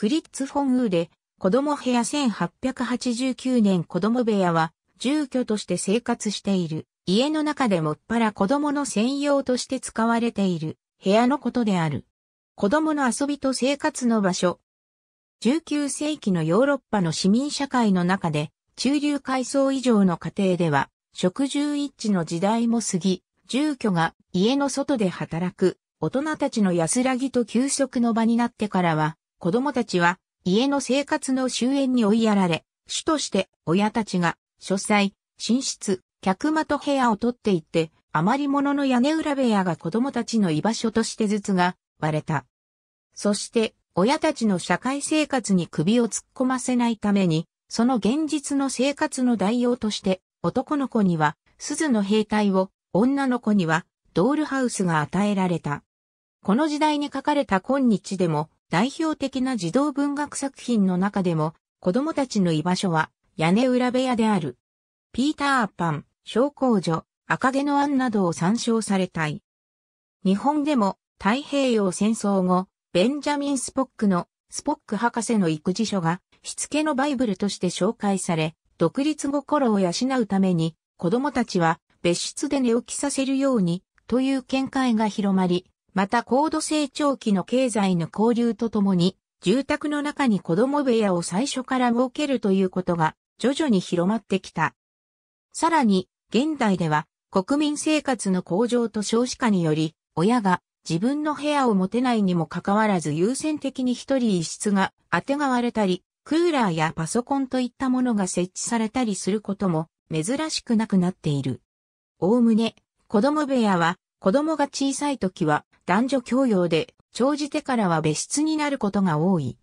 フリッツ・フォン・ウーで、子供部屋1889年子供部屋は、住居として生活している、家の中でもっぱら子供の専用として使われている、部屋のことである。子供の遊びと生活の場所。19世紀のヨーロッパの市民社会の中で、中流階層以上の家庭では、食住一致の時代も過ぎ、住居が家の外で働く、大人たちの安らぎと休息の場になってからは、子供たちは家の生活の終焉に追いやられ、主として親たちが書斎、寝室、客間と部屋を取っていって、余り物の屋根裏部屋が子供たちの居場所としてずつが割れた。そして親たちの社会生活に首を突っ込ませないために、その現実の生活の代用として男の子には鈴の兵隊を、女の子にはドールハウスが与えられた。この時代に書かれた今日でも代表的な児童文学作品の中でも、子供たちの居場所は屋根裏部屋である。ピーターパン、小公女、赤毛のアンなどを参照されたい。日本でも太平洋戦争後、ベンジャミン・スポックのスポック博士の育児書がしつけのバイブルとして紹介され、独立心を養うために子供たちは別室で寝起きさせるようにという見解が広まり、また高度成長期の経済の交流とともに、住宅の中に子供部屋を最初から設けるということが徐々に広まってきた。さらに、現代では国民生活の向上と少子化により、親が自分の部屋を持てないにもかかわらず優先的に一人一室が当てがわれたり、クーラーやパソコンといったものが設置されたりすることも珍しくなくなっている。おおむね、子供部屋は子供が小さい時は男女共用で、長じてからは別室になることが多い。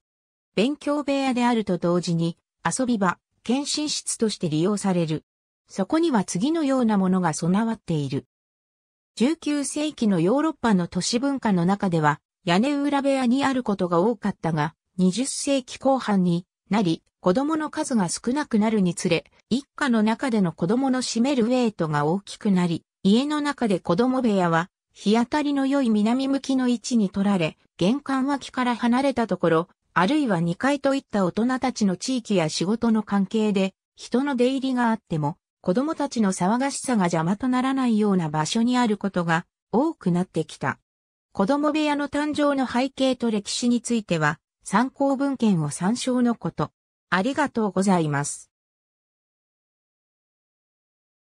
勉強部屋であると同時に、遊び場、検診室として利用される。そこには次のようなものが備わっている。19世紀のヨーロッパの都市文化の中では、屋根裏部屋にあることが多かったが、20世紀後半になり、子供の数が少なくなるにつれ、一家の中での子供の占めるウェイトが大きくなり、家の中で子供部屋は日当たりの良い南向きの位置に取られ、玄関脇から離れたところ、あるいは2階といった大人たちの地域や仕事の関係で、人の出入りがあっても、子供たちの騒がしさが邪魔とならないような場所にあることが多くなってきた。子供部屋の誕生の背景と歴史については、参考文献を参照のこと。ありがとうございます。